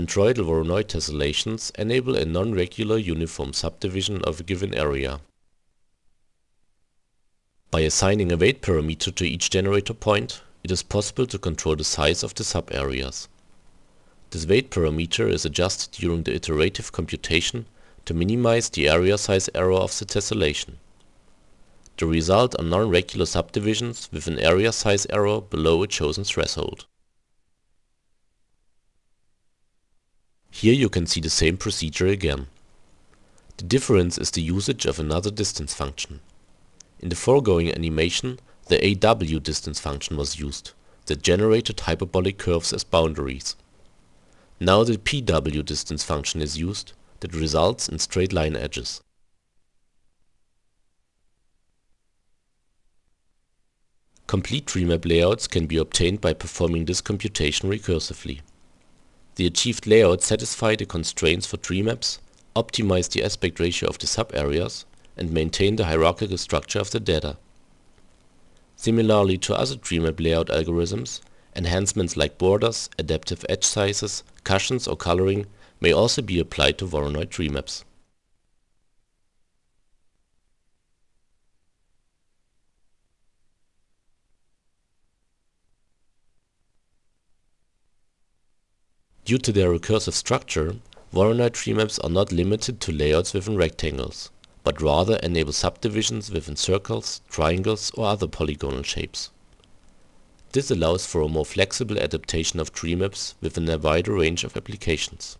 Centroidal Voronoi tessellations enable a non-regular uniform subdivision of a given area. By assigning a weight parameter to each generator point, it is possible to control the size of the sub-areas. This weight parameter is adjusted during the iterative computation to minimize the area size error of the tessellation. The result are non-regular subdivisions with an area size error below a chosen threshold. Here you can see the same procedure again. The difference is the usage of another distance function. In the foregoing animation, the AW distance function was used, that generated hyperbolic curves as boundaries. Now the PW distance function is used, that results in straight line edges. Complete map layouts can be obtained by performing this computation recursively. The achieved layout satisfied the constraints for tree maps, optimized the aspect ratio of the sub-areas, and maintained the hierarchical structure of the data. Similarly to other tree map layout algorithms, enhancements like borders, adaptive edge sizes, cushions or coloring may also be applied to Voronoi tree maps. Due to their recursive structure, Voronoi treemaps are not limited to layouts within rectangles, but rather enable subdivisions within circles, triangles or other polygonal shapes. This allows for a more flexible adaptation of treemaps within a wider range of applications.